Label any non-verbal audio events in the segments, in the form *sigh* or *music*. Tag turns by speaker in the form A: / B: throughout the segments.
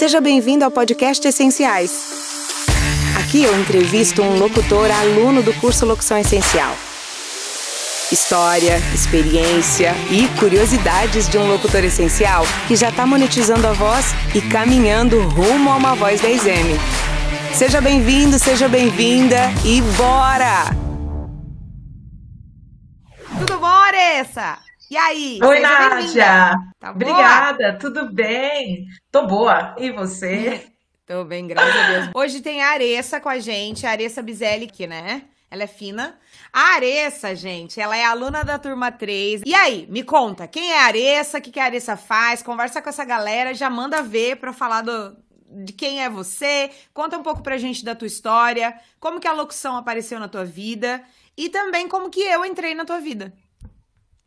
A: Seja bem-vindo ao podcast Essenciais. Aqui eu entrevisto um locutor aluno do curso Locução Essencial. História, experiência e curiosidades de um locutor essencial que já está monetizando a voz e caminhando rumo a uma voz 10M. Seja bem-vindo, seja bem-vinda e bora! Tudo bora, essa? E aí? Oi, Nádia!
B: Tá Obrigada, tudo bem? Tô boa. E você? *laughs* Tô bem,
A: graças a Deus. Hoje tem a Aressa com a gente, a Aressa Bizelic, né? Ela é fina. A Aressa, gente, ela é aluna da turma 3. E aí, me conta, quem é a Aressa? O que, que a Aressa faz? Conversa com essa galera, já manda ver pra falar do, de quem é você, conta um pouco pra gente da tua história, como que a locução apareceu na tua vida e também como que eu entrei na tua vida.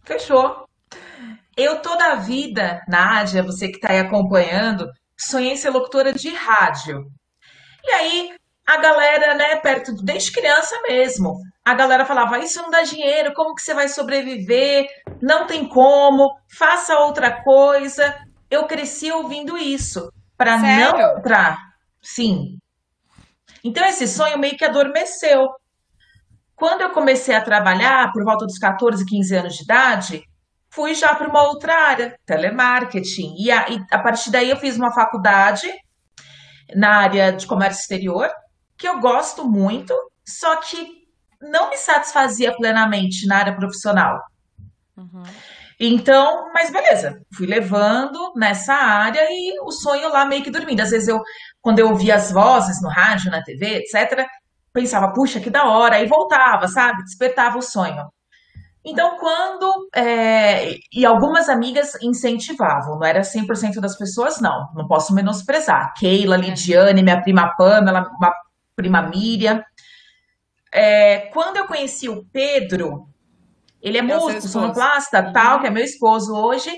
A: Fechou.
B: Eu toda a vida, Nádia, você que está aí acompanhando, sonhei ser locutora de rádio. E aí, a galera, né, perto, desde criança mesmo, a galera falava: Isso não dá dinheiro, como que você vai sobreviver? Não tem como, faça outra coisa. Eu cresci ouvindo isso, para não entrar. Sim. Então, esse sonho meio que adormeceu. Quando eu comecei a trabalhar, por volta dos 14, 15 anos de idade, fui já para uma outra área, telemarketing. E a, e a, partir daí eu fiz uma faculdade na área de comércio exterior, que eu gosto muito, só que não me satisfazia plenamente na área profissional. Uhum. Então, mas beleza, fui levando nessa área e o sonho lá meio que dormindo. Às vezes eu, quando eu ouvia as vozes no rádio, na TV, etc., pensava, puxa, que da hora, e voltava, sabe? Despertava o sonho. Então, quando. É, e algumas amigas incentivavam, não era 100% das pessoas, não, não posso menosprezar. Keila, é. Lidiane, minha prima Pamela, minha prima Miriam. É, quando eu conheci o Pedro, ele é, é eu músico, sonoplasta, uhum. tal, que é meu esposo hoje.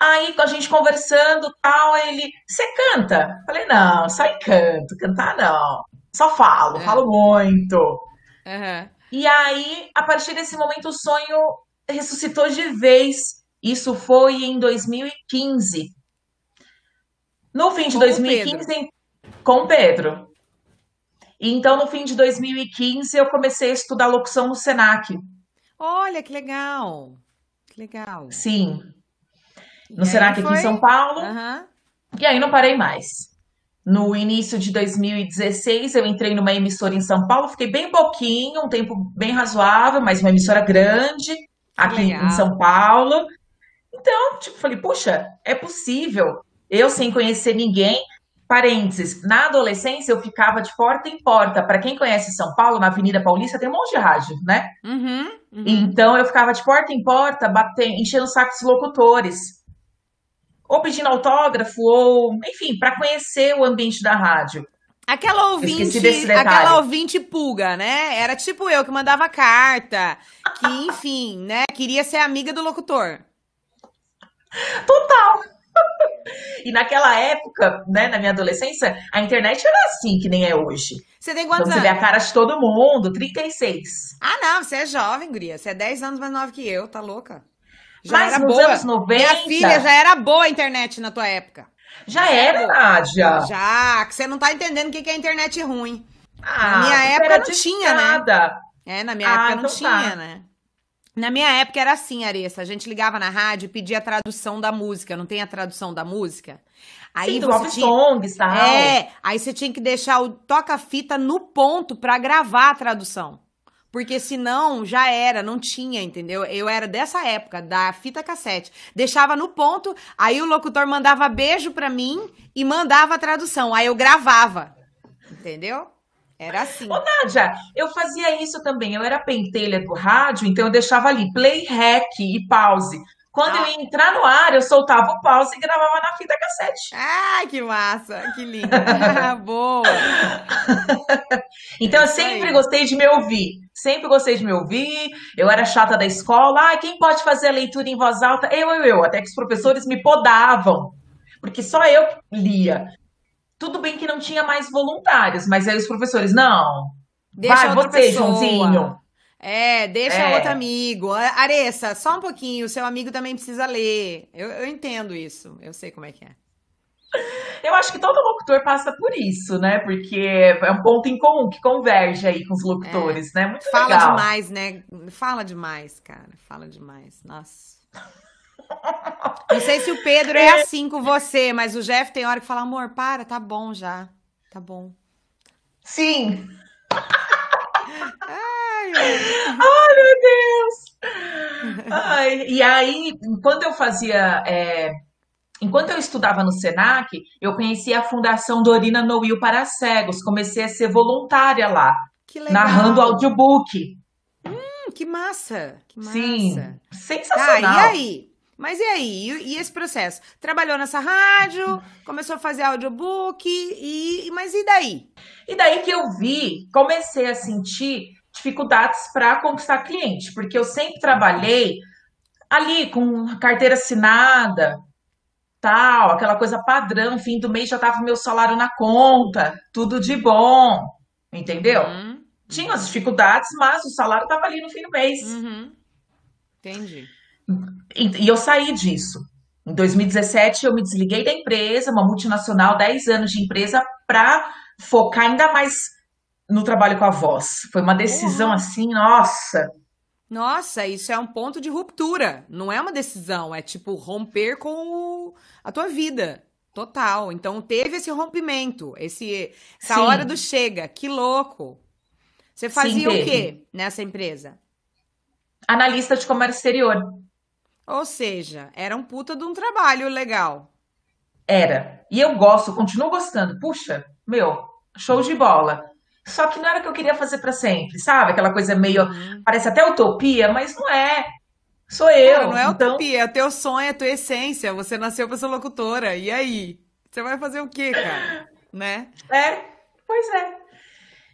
B: Aí a gente conversando, tal, ele, você canta? falei, não, só canto, cantar não. Só falo, é. falo muito. Uhum. E aí, a partir desse momento, o sonho ressuscitou de vez. Isso foi em 2015. No fim de com 2015, Pedro. com Pedro. Então, no fim de 2015, eu comecei a estudar locução no SENAC. Olha, que legal! Que legal. Sim. No e SENAC aqui em São Paulo. Uhum. E aí não parei mais. No início de 2016, eu entrei numa emissora em São Paulo, fiquei bem pouquinho, um tempo bem razoável, mas uma emissora grande aqui Legal. em São Paulo. Então, tipo, falei, puxa, é possível. Eu sem conhecer ninguém. Parênteses, na adolescência eu ficava de porta em porta. Para quem conhece São Paulo, na Avenida Paulista tem um monte de rádio, né? Uhum, uhum. Então eu ficava de porta em porta, batendo, enchendo o saco dos locutores ou pedindo autógrafo, ou, enfim, para conhecer o ambiente da rádio.
A: Aquela ouvinte, aquela ouvinte pulga, né? Era tipo eu que mandava carta, que enfim, né? Queria ser amiga do locutor. Total. *laughs* E naquela época, né, na minha adolescência, a
B: internet era assim que nem é hoje.
A: Você tem quantos então, anos? Você vê a cara
B: de todo mundo, 36.
A: Ah, não, você é jovem, guria. Você é 10 anos mais nova que eu, tá louca? Já Mas nos boa. anos 90. Minha filha, já era boa a internet na tua época. Já, era, Nádia. Já, que você não tá entendendo o que, é internet ruim. Ah, na minha época não tinha, né? É, na minha ah, época não então tá. tinha, tá. né? Na minha época era assim, Aressa. A gente ligava na rádio e pedia a tradução da música. Não tem a tradução da música? Aí Sim, do tinha... songs, tal. É, aí você tinha que deixar o toca-fita no ponto para gravar a tradução. Porque senão já era, não tinha, entendeu? Eu era dessa época, da fita cassete. Deixava no ponto, aí o locutor mandava beijo pra mim e mandava a tradução. Aí eu gravava,
B: entendeu? Era assim. Ô, Nádia, eu fazia isso também. Eu era pentelha do rádio, então eu deixava ali play, rec e pause. Quando ah. eu ia entrar no ar, eu soltava o pause e gravava na fita cassete.
A: Ai, que massa! Que linda! *laughs*
B: *laughs* Boa! então, é eu sempre aí. gostei de me ouvir. Sempre gostei de me ouvir, eu era chata da escola. Ah, quem pode fazer a leitura em voz alta? Eu, eu, eu. Até que os professores me podavam, porque só eu lia. Tudo bem que não tinha mais voluntários, mas aí os professores, não. Deixa vai, você, pessoa. Joãozinho.
A: É, deixa é. outro amigo. Areça, só um pouquinho, seu amigo também precisa ler. Eu, eu entendo isso, eu sei como é que é. Eu acho que todo locutor passa por
B: isso, né? Porque é um ponto em comum que converge aí com os locutores, é. né? Muito Fala legal. demais,
A: né? Fala demais, cara. Fala demais. Nossa.
B: *laughs* Não sei se o Pedro é, é, assim
A: com você, mas o Jeff tem hora que fala, amor, para, tá bom já. Tá bom. Sim. *laughs*
B: Ai, Ai meu Deus. Ai, e aí, quando eu fazia. É Enquanto eu estudava no SENAC, eu conheci a Fundação Dorina Noil para Cegos. Comecei a ser voluntária lá, narrando audiobook.
A: Hum, que massa! Que massa. Sim, sensacional. Tá, e aí? Mas e aí? E, esse processo? Trabalhou nessa rádio, começou a fazer audiobook, e, mas e daí? E daí que eu vi, comecei a sentir dificuldades para
B: conquistar cliente, porque eu sempre trabalhei ali com carteira assinada, tal, aquela coisa padrão, fim do mês já tava o meu salário na conta, tudo de bom, entendeu? Uhum. Tinha as uhum. dificuldades, mas o salário tava ali no fim do mês. Uhum. Entendi. E, e, eu saí disso. Em 2017 eu me desliguei da empresa, uma multinacional, 10 anos de empresa, para focar ainda mais no trabalho com a voz. Foi uma decisão uhum. assim, nossa,
A: nossa, isso é um ponto de ruptura. Não é uma decisão, é tipo romper com o, a tua vida. Total. Então teve esse rompimento, esse essa Sim. hora do chega. Que louco. Você fazia Sim, o quê nessa empresa? Analista de comércio exterior. Ou seja, era um puta de um trabalho legal.
B: Era. E eu gosto, continuo gostando. Puxa, meu, show de bola. Só que não era o que eu queria fazer para sempre, sabe? Aquela coisa meio. Uhum.
A: Parece até utopia, mas não é. Sou eu. Não, não é então... utopia, é teu sonho, é tua essência. Você nasceu pra ser locutora. E aí? Você vai fazer o quê, cara? *laughs* né?
B: É, pois é.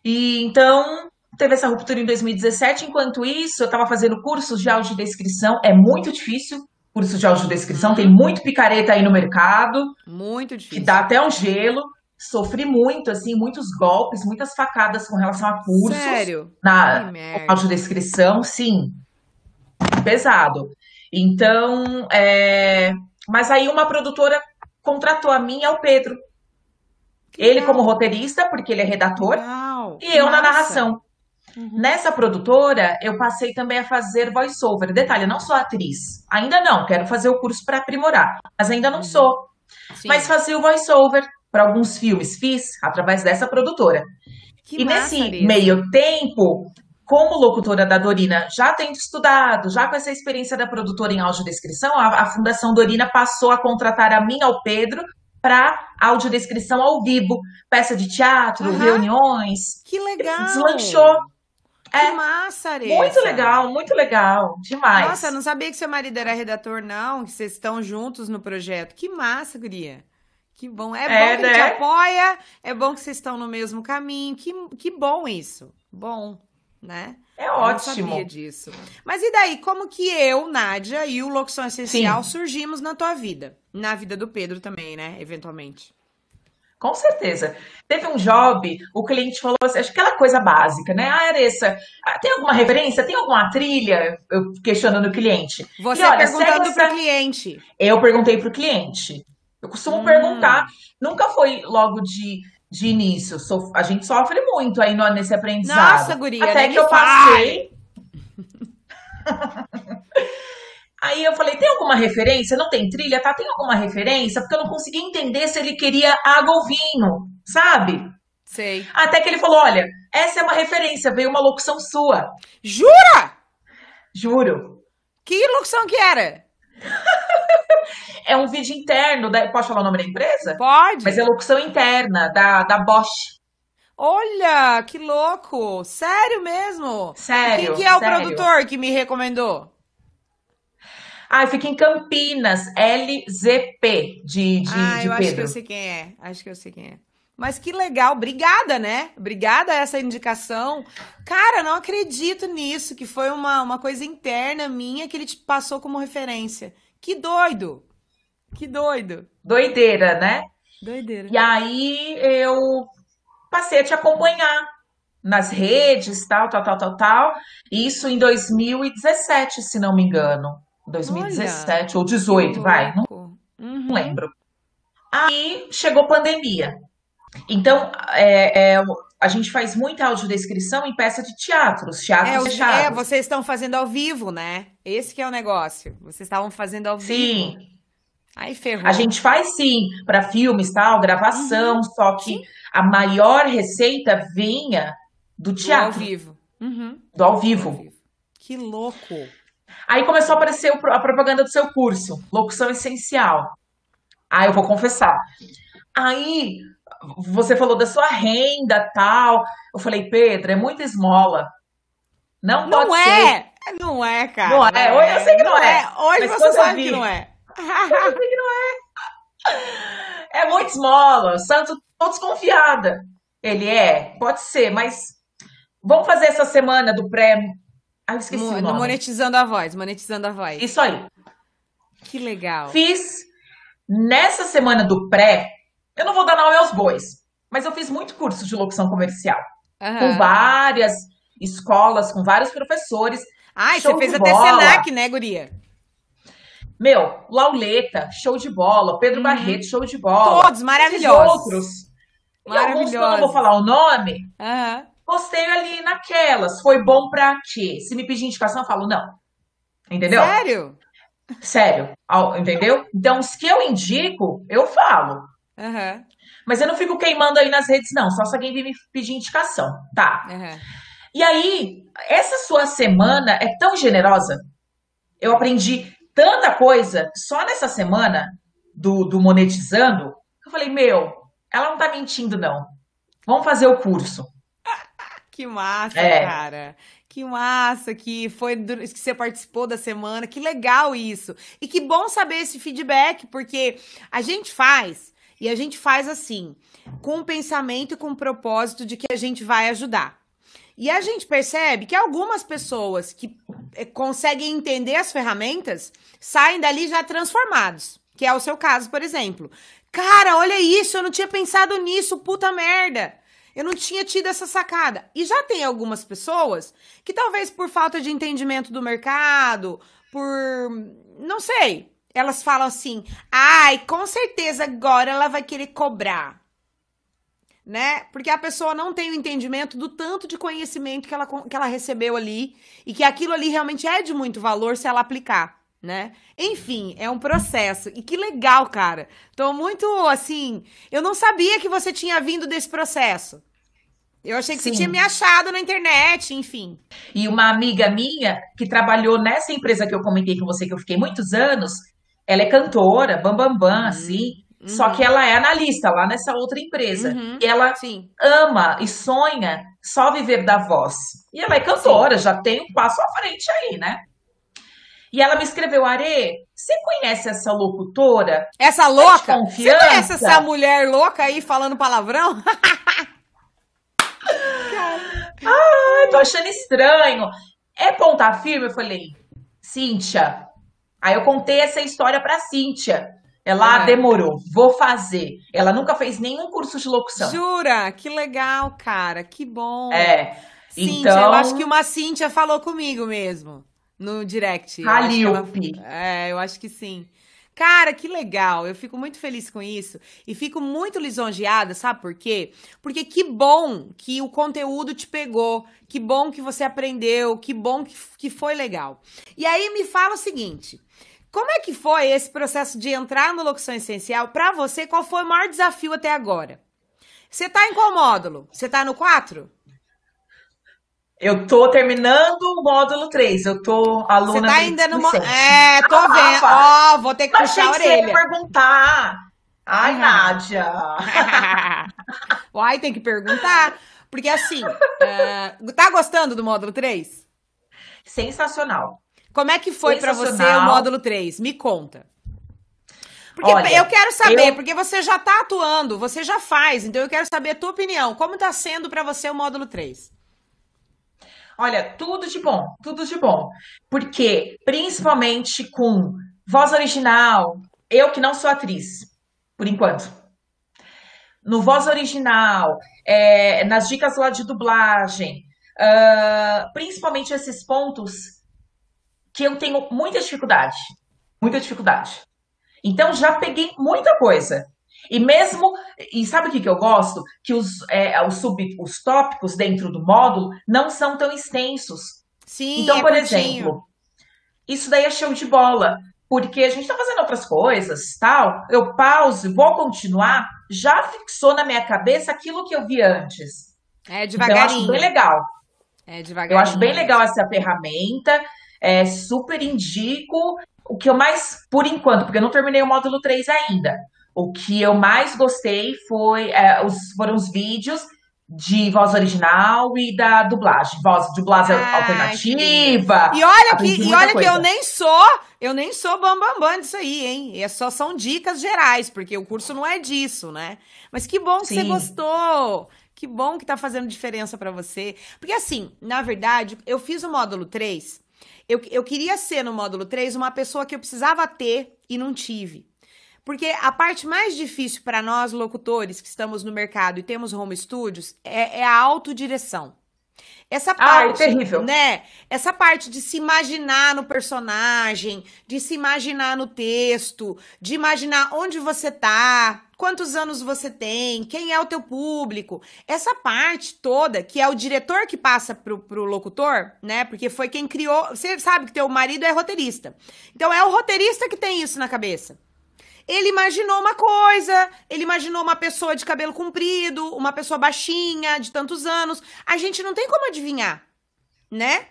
B: E então teve essa ruptura em 2017. Enquanto isso, eu estava fazendo cursos de audiodescrição. É muito difícil. Curso de audiodescrição, tem uhum. muito picareta aí no mercado. Muito difícil. Que dá até um gelo sofri muito, assim, muitos golpes, muitas facadas com relação a cursos. Sério? Na audiodescrição, sim. Pesado. Então, é... mas aí uma produtora contratou a mim e ao Pedro. Ele como roteirista, porque ele é redator,
A: e eu na narração.
B: Uhum. Nessa produtora, eu passei também a fazer voice over Detalhe, não sou atriz. Ainda não, quero fazer o curso para aprimorar, mas ainda não uhum. sou. Sim. Mas fazia o voice over para alguns filmes. Fiz através dessa produtora.
A: Que e massa, nesse Lisa. meio
B: tempo, como locutora da Dorina, já tendo estudado, já com essa experiência da produtora em audiodescrição, a, a Fundação Dorina passou a contratar a mim ao Pedro para audiodescrição ao vivo, peça de teatro, uhum. reuniões.
A: Que legal! Deslanchou. Que é. massa, Aressa. Muito legal,
B: muito legal.
A: Demais. Nossa, não sabia que seu marido era redator, não, que vocês estão juntos no projeto. Que massa, Guria. Que bom. É, é bom né? que te apoia, é bom que vocês estão no mesmo caminho. Que, que bom isso. Bom, né? É eu ótimo. sabia disso. Mas e daí, como que eu, Nádia e o Locução Essencial Sim. surgimos na tua vida? Na vida do Pedro também, né? Eventualmente. Com certeza.
B: Teve um job, o cliente falou assim, acho que aquela coisa básica, né? Ah, Aressa, ah, tem alguma referência? Tem alguma trilha? Eu questionando o cliente. Você e, olha, perguntando para o essa... cliente. Eu perguntei para o cliente. Eu costumo hum. perguntar, nunca foi logo de, de início. A gente sofre muito aí no, nesse aprendizado. Nossa, guria, Até que eu passei. *laughs* aí eu falei, tem alguma referência? Não tem trilha, tá? Tem alguma referência? Porque eu não consegui entender se ele queria água ou vinho, sabe? Sei. Até que ele falou, olha, essa é uma referência, veio uma locução sua. Jura? Juro. Que locução que era? *laughs* É um vídeo interno. Da, posso falar o nome da empresa? Pode. Mas é locução interna da, da Bosch.
A: Olha, que louco! Sério mesmo? Sério. E quem que é o sério. produtor
B: que me recomendou? Ah, fica em Campinas, LZP de, de, ah, de eu Pedro. acho que eu sei
A: quem é. Acho que eu sei quem é. Mas que legal, obrigada, né? Obrigada a essa indicação. Cara, não acredito nisso, que foi uma, uma coisa interna minha que ele te passou como referência. Que doido! Que doido! Doideira, né? Doideira. E aí eu
B: passei a te acompanhar nas redes, tal, tal, tal, tal, tal. Isso em 2017, se não me engano. 2017 Olha, ou 18, vai. Não, uhum. lembro. Aí chegou pandemia. Então, é, é, a gente faz muita audiodescrição em peça de teatro, os teatros é, é fechados. É,
A: vocês estão fazendo ao vivo, né? Esse que é o negócio. Vocês estavam fazendo ao sim. vivo. Sim. Aí ferrou. A gente
B: faz sim, para filmes, tal, gravação, uhum. só que sim. a maior receita vinha do teatro. Do ao vivo. Uhum. Do ao vivo. ao vivo.
A: Que louco.
B: Aí começou a aparecer a propaganda do seu curso, locução essencial. Ah, eu vou confessar. Aí você falou da sua renda tal. Eu falei, Pedro, é muita esmola. Não, não pode é. ser.
A: Não é, cara. Não é. Hoje eu sei que não, não é. é. Hoje você sabe vi, que não é. eu sei que não é.
B: É muita esmola. Santo, tô desconfiada. Ele é, pode ser, mas vamos fazer essa semana do pré. Ah, eu esqueci. nome. monetizando a voz, monetizando a voz. Isso aí. Que legal. Fiz nessa semana do pré, eu não vou dar nome aos bois, mas eu fiz muito curso de locução comercial. Uhum. Com várias escolas, com vários professores.
A: Ah, você fez até Senac, né, guria?
B: Meu, Lauleta, show de bola. Pedro uhum. Barreto, show de bola. Todos maravilhosos. E outros.
A: Maravilhosos. E alguns, eu não vou falar
B: o nome, uhum. postei ali naquelas. Foi bom pra quê? Se me pedir indicação, eu falo não. Entendeu? Sério? Sério. Entendeu? Então, os que eu indico, eu falo. Uhum. Mas eu não fico queimando aí nas redes, não. Só se alguém vir me pedir indicação. Tá. Uhum. E aí, essa sua semana é tão generosa. Eu aprendi tanta coisa só nessa semana do, do monetizando. Eu falei, meu, ela não tá mentindo, não. Vamos fazer o curso. *laughs*
A: Que massa, é. cara. Que massa que foi que você participou da semana. Que legal isso. E que bom saber esse feedback, porque a gente faz e a gente faz assim, com o pensamento e com o propósito de que a gente vai ajudar. E a gente percebe que algumas pessoas que eh, conseguem entender as ferramentas saem dali já transformados, que é o seu caso, por exemplo. Cara, olha isso, eu não tinha pensado nisso, puta merda. Eu não tinha tido essa sacada. E já tem algumas pessoas que talvez por falta de entendimento do mercado, por não sei, elas falam assim: ai, com certeza agora ela vai querer cobrar. Né? Porque a pessoa não tem o entendimento do tanto de conhecimento que ela, que ela recebeu ali e que aquilo ali realmente é de muito valor se ela aplicar. Né? Enfim, é um processo. E que legal, cara. Tô muito assim. Eu não sabia que você tinha vindo desse processo. Eu achei que Sim. você tinha me achado na internet, enfim. E uma amiga
B: minha que trabalhou nessa empresa que eu comentei com você, que eu fiquei muitos anos, ela é cantora, bambambam, bam, bam, uhum, assim. Uhum. Só que ela é analista lá nessa outra empresa. Uhum. E ela Sim. ama e sonha só viver da voz. E ela é cantora, Sim. já tem um passo à frente aí, né? E ela me escreveu, Are, você conhece essa locutora? Essa louca? Você conhece essa mulher louca aí falando palavrão? ah, *laughs* tô achando estranho. É ponta firme? Eu falei, Cíntia, Aí eu contei essa história para Cíntia. Ela ah. demorou, vou fazer. Ela nunca fez nenhum curso de locução.
A: Jura? Que legal, cara. Que bom. É. Cíntia, então... eu acho que uma Cíntia falou comigo mesmo no direct. Calilpe. Ela... É, eu acho que sim. Cara, que legal! Eu fico muito feliz com isso e fico muito lisonjeada, sabe por quê? Porque que bom que o conteúdo te pegou, que bom que você aprendeu, que bom que, que foi legal. E aí me fala o seguinte: como é que foi esse processo de entrar no Locução Essencial para você? Qual foi o maior desafio até agora? Você tá em qual módulo? Você tá no 4?
B: Eu tô terminando
A: o módulo
B: 3. Eu tô aluna. Você tá ainda no. módulo? É,
A: tô ah, vendo. Ó, oh, vou ter que Mas puxar a orelha. Que perguntar. Ai, uhum. Nádia. *laughs* Uai, tem que perguntar. Porque assim, uh, tá gostando do módulo 3? Sensacional. Como é que foi para você o módulo 3? Me conta.
B: Porque Olha, eu quero saber, eu...
A: porque você já está atuando, você já faz, então eu quero saber a tua opinião. Como está sendo para você o módulo 3? Olha, tudo de bom, tudo
B: de bom. Porque, principalmente com voz original, eu que não sou atriz, por enquanto. No voz original, é, nas dicas lá de dublagem, uh, principalmente esses pontos que eu tenho muita dificuldade. Muita dificuldade. Então já peguei muita coisa. E mesmo, e sabe o que, que eu gosto? Que os, é, os, sub, os tópicos dentro do módulo não são tão extensos. Sim. Então, é por curtinho. exemplo, isso daí é show de bola. Porque a gente está fazendo outras coisas, tal. Eu pause, vou continuar. Já fixou na minha cabeça aquilo que eu vi antes.
A: É devagarinho. Então, eu acho bem legal. É devagarinho. Eu acho bem
B: legal essa ferramenta. É, super indico. O que eu mais, por enquanto, porque eu não terminei o módulo 3 ainda, o que eu mais gostei foi é, os, foram os vídeos de voz original e da dublagem, voz dublagem ah, alternativa. E olha que e olha que eu
A: nem sou, eu nem sou bambambam bam, bam disso aí, hein? É só são dicas gerais, porque o curso não é disso, né? Mas que bom que Sim. você gostou. Que bom que tá fazendo diferença para você. Porque assim, na verdade, eu fiz o módulo 3 eu, eu queria ser no módulo 3 uma pessoa que eu precisava ter e não tive. Porque a parte mais difícil para nós, locutores, que estamos no mercado e temos home studios, é, é a autodireção. Essa ah, é parte, Ai, terrível. né? Essa parte de se imaginar no personagem, de se imaginar no texto, de imaginar onde você tá, quantos anos você tem, quem é o teu público. Essa parte toda, que é o diretor que passa pro, pro locutor, né? Porque foi quem criou. Você sabe que teu marido é roteirista. Então é o roteirista que tem isso na cabeça. Ele imaginou uma coisa, ele imaginou uma pessoa de cabelo comprido, uma pessoa baixinha, de tantos anos. A gente não tem como adivinhar, né?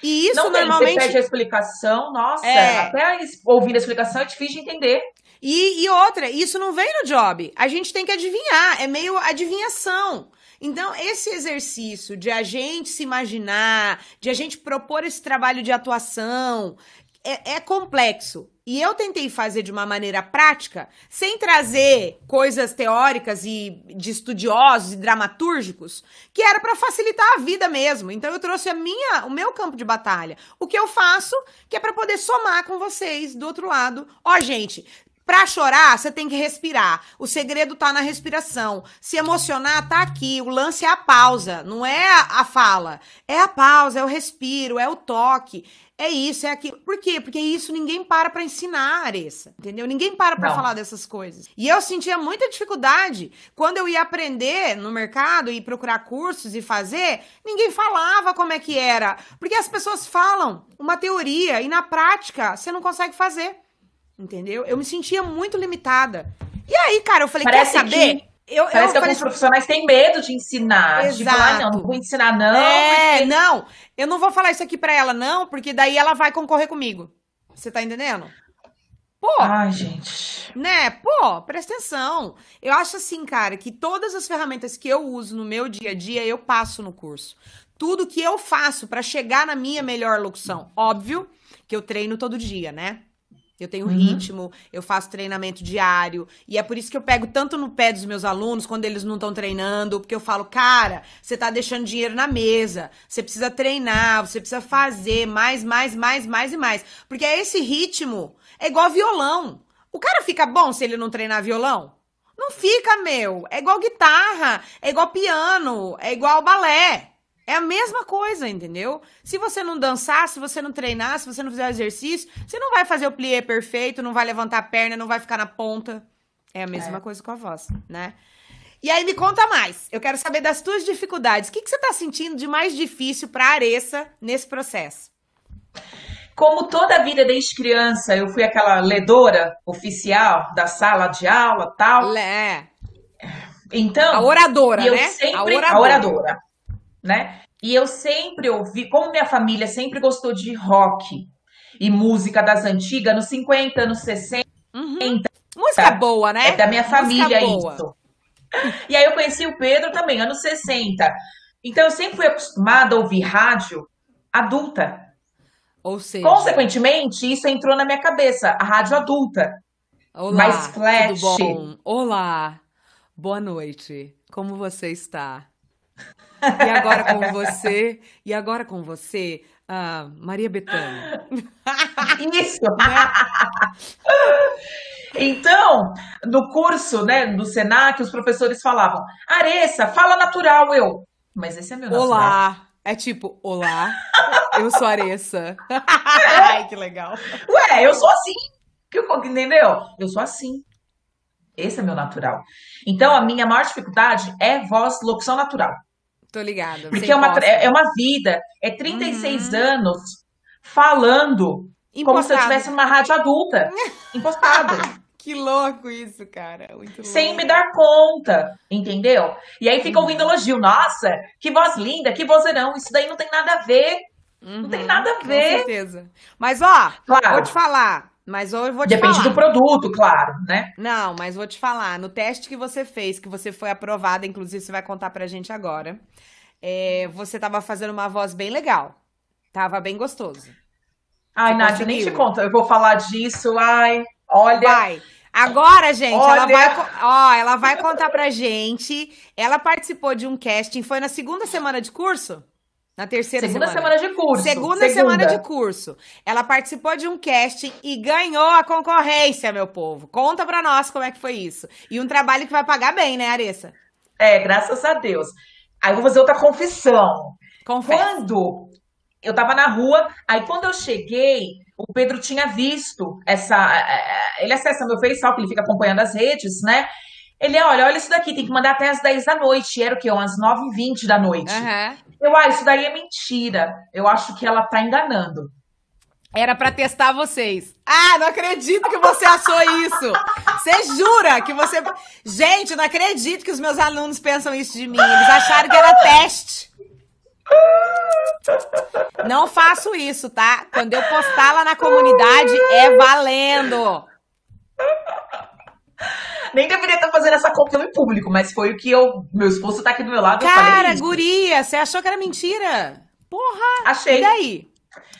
A: E isso não normalmente. Você pede a explicação, nossa, é... até ouvindo a explicação é difícil de entender. E, e outra, isso não vem no job. A gente tem que adivinhar, é meio adivinhação. Então, esse exercício de a gente se imaginar, de a gente propor esse trabalho de atuação, é, é, complexo. E eu tentei fazer de uma maneira prática, sem trazer coisas teóricas e de estudiosos e dramatúrgicos, que era para facilitar a vida mesmo. Então eu trouxe a minha, o meu campo de batalha, o que eu faço, que é para poder somar com vocês do outro lado. Ó, gente, Pra chorar, você tem que respirar. O segredo tá na respiração. Se emocionar, tá aqui. O lance é a pausa, não é a fala. É a pausa, é o respiro, é o toque. É isso, é aquilo. Por quê? Porque isso ninguém para para ensinar, Areça. Entendeu? Ninguém para para falar dessas coisas. E eu sentia muita dificuldade quando eu ia aprender no mercado e procurar cursos e fazer, ninguém falava como é que era. Porque as pessoas falam uma teoria e na prática você não consegue fazer. Entendeu? Eu me sentia muito limitada. E aí, cara, eu falei, Parece quer saber? Que... Eu, Parece eu que alguns profissionais têm medo de ensinar. Exato. De falar, não, não vou ensinar, não. É, porque... não. Eu não vou falar isso aqui pra ela, não, porque daí ela vai concorrer comigo. Você tá entendendo? Pô. Ai, gente. Né? Pô, presta atenção. Eu acho assim, cara, que todas as ferramentas que eu uso no meu dia a dia, eu passo no curso. Tudo que eu faço para chegar na minha melhor locução. Óbvio que eu treino todo dia, né? Eu tenho uhum. ritmo, eu faço treinamento diário. E é por isso que eu pego tanto no pé dos meus alunos quando eles não estão treinando, porque eu falo, cara, você tá deixando dinheiro na mesa. Você precisa treinar, você precisa fazer mais, mais, mais, mais e mais. Porque é esse ritmo é igual violão. O cara fica bom se ele não treinar violão? Não fica, meu. É igual guitarra, é igual piano, é igual balé. É a mesma coisa, entendeu? Se você não dançar, se você não treinar, se você não fizer exercício, você não vai fazer o plié perfeito, não vai levantar a perna, não vai ficar na ponta. É a mesma é. coisa com a voz, né? E aí me conta mais. Eu quero saber das tuas dificuldades. O que, que você está sentindo de mais difícil para a nesse processo?
B: Como toda a vida desde criança, eu fui aquela ledora oficial da sala de aula, tal. É. Então. A oradora, eu né? Sempre, a oradora. A oradora né? E eu sempre ouvi, como minha família sempre gostou de rock e música das antigas, nos 50, anos 60. Uhum.
A: Música tá? boa, né? É da minha família isso.
B: E aí eu conheci o Pedro também, anos 60. Então eu sempre fui acostumada a ouvir rádio adulta. Ou seja, consequentemente, isso entrou na minha cabeça, a rádio adulta.
A: Olá, mais flash. Olá. Boa noite. Como você está? E agora com você, e agora com você, ah, Maria Betânia Isso!
B: Então, no curso né, do SENAC, os professores falavam, Areça fala natural, eu. Mas esse é meu natural. Olá! É tipo, olá, eu sou Areça é. Ai, que legal. Ué, eu sou assim. Entendeu? Eu sou assim. Esse é meu natural. Então, a minha maior dificuldade é voz, locução natural.
A: Tô ligada. Porque é uma, é uma
B: vida. É 36 uhum. anos falando Impostado. como se eu estivesse numa rádio adulta. Impostado. *laughs*
A: que louco isso, cara. Louco.
B: Sem me dar conta, entendeu? E aí fica ouvindo uhum. elogio. Nossa, que voz linda, que vozerão. Isso daí não tem nada a ver. Uhum, não tem uhum, nada a ver. Com
A: certeza. Mas, ó, claro. vou te falar. Mas eu vou te Depende falar. do produto, claro, né? Não, mas vou te falar. No teste que você fez, que você foi aprovada, inclusive você vai contar pra gente agora, é, você tava fazendo uma voz bem legal. Tava bem gostoso. Ai, Nath, nem te conta. Eu vou falar disso. Ai, olha. Vai. Agora, gente, Olha... ela, vai, ó, ela vai contar pra gente. Ela participou de um casting, foi na segunda semana de curso? Na terceira Segunda semana. semana de curso. Segunda, Segunda, semana de curso. Ela participou de um casting e ganhou a concorrência, meu povo. Conta pra nós como é que foi isso. E um trabalho que vai pagar bem, né, Areça?
B: É, graças a Deus. Aí eu vou fazer outra confissão. Confesso. Quando eu tava na rua, aí quando eu cheguei, o Pedro tinha visto essa. É, é, ele acessa meu Facebook, ele fica acompanhando as redes, né? Ele, olha, olha isso daqui, tem que mandar até as 10 da noite. era o quê? Umas 9h20 da noite. Eu, ah, isso daí é mentira. Eu acho que ela tá enganando.
A: Era para testar vocês. Ah, não acredito que você achou isso. Você jura que você. Gente, não acredito que os meus alunos pensam isso de mim. Eles acharam que era teste. Não faço isso, tá? Quando eu postar lá na comunidade, é valendo.
B: *laughs* Nem deveria estar fazendo essa confusão em público, mas foi o que eu. Meu esposo tá aqui do meu lado. Cara, é guria, você achou que era mentira?
A: Porra! Achei. E daí?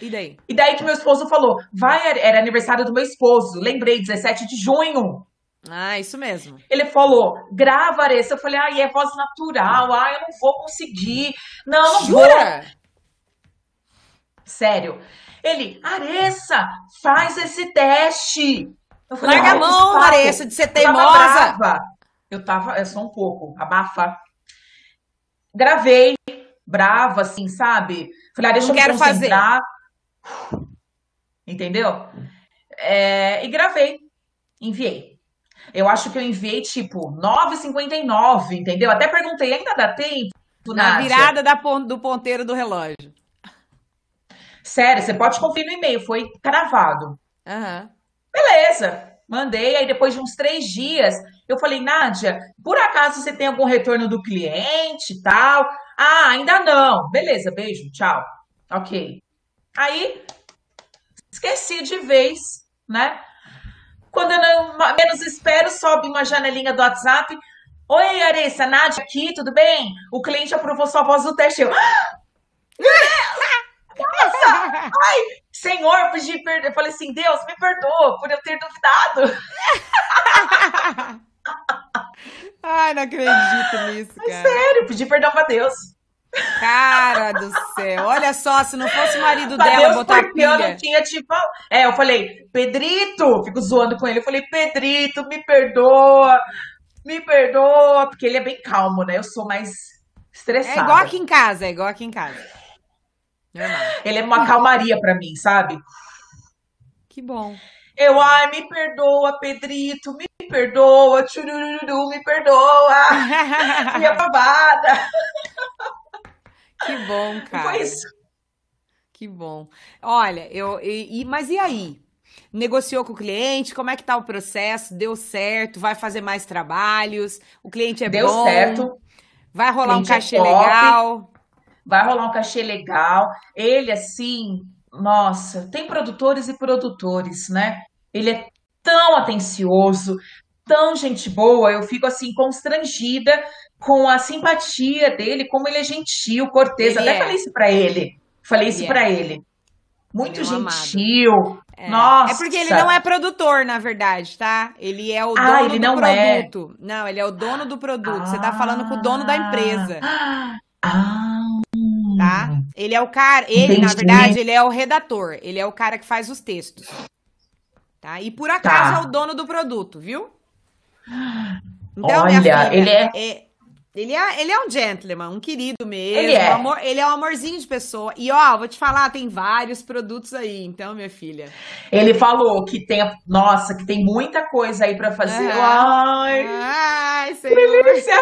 A: E daí?
B: E daí que meu esposo falou: vai, era aniversário do meu esposo. Lembrei, 17 de junho. Ah, isso mesmo. Ele falou, grava, Areça. Eu falei, ah, e é voz natural. Ah, eu não vou conseguir. Não, não Jura? Vou. Sério. Ele, Areça, faz esse teste. Larga a mão, Maressa, de ser teimosa. Brava. Eu tava, é só um pouco, abafa. Gravei, brava, assim, sabe? Falei, ah, deixa Não eu quero Fazer. Entendeu? É, e gravei, enviei. Eu acho que eu enviei, tipo, 9h59, entendeu? Até perguntei, ainda dá tempo? Na Nádia? virada da, do ponteiro do relógio. Sério, você pode conferir no e-mail, foi cravado. Aham. Uhum. Beleza, mandei. Aí depois de uns três dias, eu falei, Nádia, por acaso você tem algum retorno do cliente e tal? Ah, ainda não. Beleza, beijo, tchau. Ok. Aí, esqueci de vez, né? Quando eu não, menos espero, sobe uma janelinha do WhatsApp. Oi, Aressa, Nádia aqui, tudo bem? O cliente aprovou sua voz do teste. Eu... Ah! *laughs* Nossa! Ai, Senhor, eu pedi perdão. Eu falei assim, Deus, me perdoa por eu ter duvidado.
A: *laughs* Ai, não acredito nisso, cara. sério, pedi perdão pra Deus. Cara do céu, olha só, se não fosse o marido pra dela Deus, botar porque pilha. eu não
B: tinha tipo, é, eu falei, Pedrito, fico zoando com ele, eu falei, Pedrito, me perdoa, me perdoa, porque ele é bem calmo, né? Eu sou mais estressada. É igual aqui em casa, é igual aqui em casa. Normal. Ele é uma calmaria para mim, sabe? Que bom. Eu, ai, me perdoa, Pedrito, me
A: perdoa, tchurururu, me perdoa. *laughs* Minha babada! Que bom, cara. Foi isso. Que bom. Olha, eu. E, e, mas e aí? Negociou com o cliente? Como é que tá o processo? Deu certo? Vai fazer mais trabalhos? O cliente é Deu bom? Deu certo. Vai rolar um é cachê é legal? vai rolar um cachê legal. Ele, assim,
B: nossa, tem produtores e produtores, né? Ele é tão atencioso, tão gente boa, eu fico assim constrangida com a simpatia dele, como ele é gentil, cortês. Ele Até é. falei isso para ele. Falei ele isso é. para ele. Muito
A: ele é gentil. É. Nossa. É porque ele não é produtor, na verdade, tá? Ele é o ah, dono ele do não é. produto. É. Não, ele é o dono do produto. Ah. Você tá falando com o dono da ah. empresa. Ah tá? Uhum. Ele é o cara, ele Entendi. na verdade, ele é o redator, ele é o cara que faz os textos. Tá? E por tá. acaso tá. é o dono do produto, viu? Então, Olha, filha, ele é... é... ele é ele é um gentleman, um querido mesmo, ele é. Um amor, ele é um amorzinho de pessoa. E ó, vou te falar, tem vários produtos aí, então, minha filha. Ele
B: falou que tem, nossa, que tem muita coisa aí para fazer. É. Ai,
A: Ai, senhor. delícia.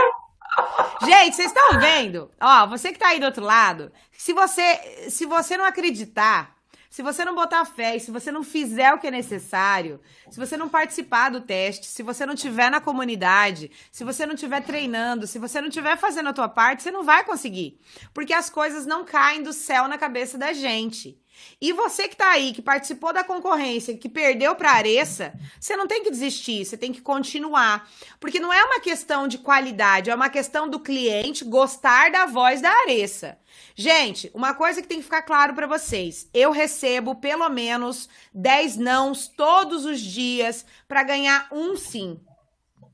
A: Gente, vocês estão vendo? Ó, você que tá aí do outro lado, se você, se você não acreditar, se você não botar fé, se você não fizer o que é necessário, se você não participar do teste, se você não tiver na comunidade, se você não tiver treinando, se você não tiver fazendo a tua parte, você não vai conseguir, porque as coisas não caem do céu na cabeça da gente. E você que tá aí, que participou da concorrência, que perdeu para Areça, você não tem que desistir, você tem que continuar. Porque não é uma questão de qualidade, é uma questão do cliente gostar da voz da Areça. Gente, uma coisa que tem que ficar claro para vocês, eu recebo pelo menos 10 nãos todos os dias para ganhar um sim.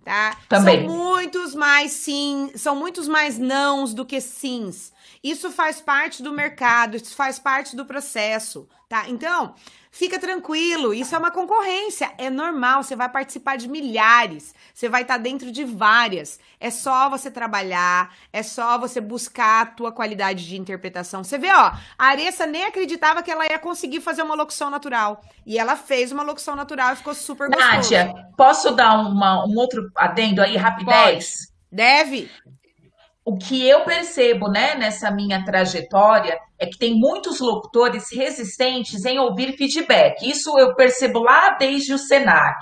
A: Tá? Também. São muitos mais sim, são muitos mais nãos do que sims. Isso faz parte do mercado, isso faz parte do processo, tá? Então, fica tranquilo, isso é uma concorrência, é normal, você vai participar de milhares, você vai estar tá dentro de várias. É só você trabalhar, é só você buscar a tua qualidade de interpretação. Você vê, ó, a Aressa nem acreditava que ela ia conseguir fazer uma locução natural. E ela fez uma locução natural e ficou super gostosa. Nádia, posso dar uma, um outro adendo aí, rapidez? Pode. Deve o que eu
B: percebo né, nessa minha trajetória é que tem muitos locutores resistentes em ouvir feedback. Isso eu percebo lá desde o SENAC.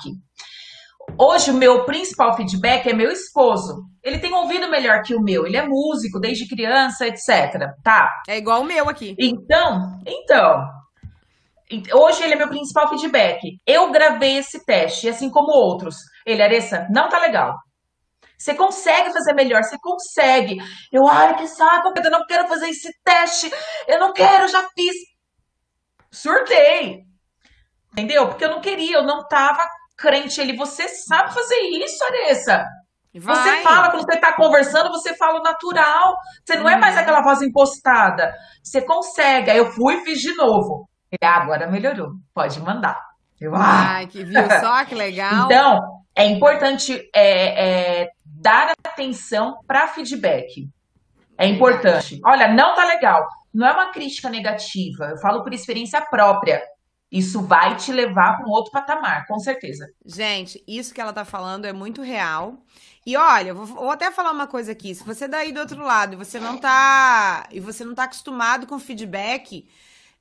B: Hoje, o meu principal feedback é meu esposo. Ele tem ouvido melhor que o meu. Ele é músico desde criança, etc. Tá. É igual o meu aqui. Então, então. Hoje ele é meu principal feedback. Eu gravei esse teste, assim como outros. Ele, Areça, não tá legal você consegue fazer melhor, você consegue. Eu, ai, que saco, eu não quero fazer esse teste, eu não quero, já fiz. Surtei. Entendeu? Porque eu não queria, eu não tava crente. Ele, você sabe fazer isso, Aressa?
A: Vai. Você fala,
B: quando você tá conversando, você fala natural. Você não hum. é mais uhum. aquela voz impostada. Você consegue. Aí eu fui e fiz de novo. Ele, agora melhorou. Pode mandar. Eu, ah. Ai, que viu só,
A: que *laughs* legal. então,
B: é importante é, é, dar atenção para feedback. É importante. Olha, não tá legal. Não é uma crítica negativa. Eu falo por experiência própria. Isso vai te levar para um outro patamar, com certeza.
A: Gente, isso que ela tá falando é muito real. E olha, vou, vou até falar uma coisa aqui. Se você daí do outro lado e você não tá e você não tá acostumado com feedback,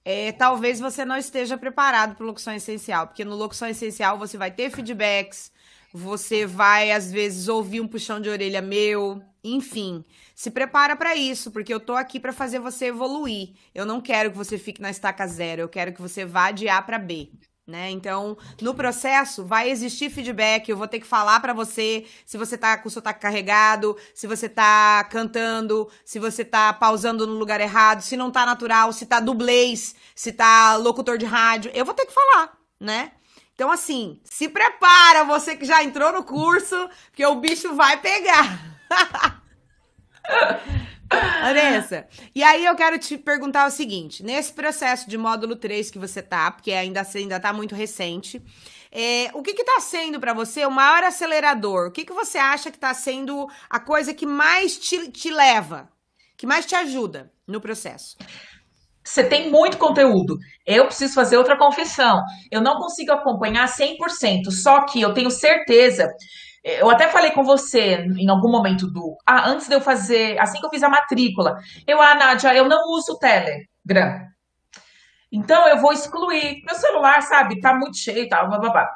A: é, talvez você não esteja preparado para o locução essencial, porque no locução essencial você vai ter feedbacks, você vai às vezes ouvir um puxão de orelha meu, enfim, se prepara para isso, porque eu tô aqui para fazer você evoluir. Eu não quero que você fique na estaca zero, eu quero que você vá de A para B. Né? Então, no processo vai existir feedback, eu vou ter que falar para você se você tá com o sotaque carregado, se você tá cantando, se você tá pausando no lugar errado, se não tá natural, se tá dublês, se tá locutor de rádio, eu vou ter que falar, né? Então, assim, se prepara, você que já entrou no curso, porque o bicho vai pegar. *laughs* Vanessa, e aí eu quero te perguntar o seguinte: nesse processo de módulo 3 que você tá, porque ainda, ainda tá muito recente, é, o que está sendo para você o maior acelerador? O que, que você acha que está sendo a coisa que mais te, te leva, que mais te ajuda no processo? você tem muito conteúdo. Eu preciso fazer
B: outra confissão. Eu não consigo acompanhar 100%, só que eu tenho certeza. Eu até falei com você em algum momento do. Ah, antes de eu fazer. Assim que eu fiz a matrícula. Eu, ah, Nádia, eu não uso Telegram. Então eu vou excluir. Meu celular, sabe, tá muito cheio e tá, tal, bababá.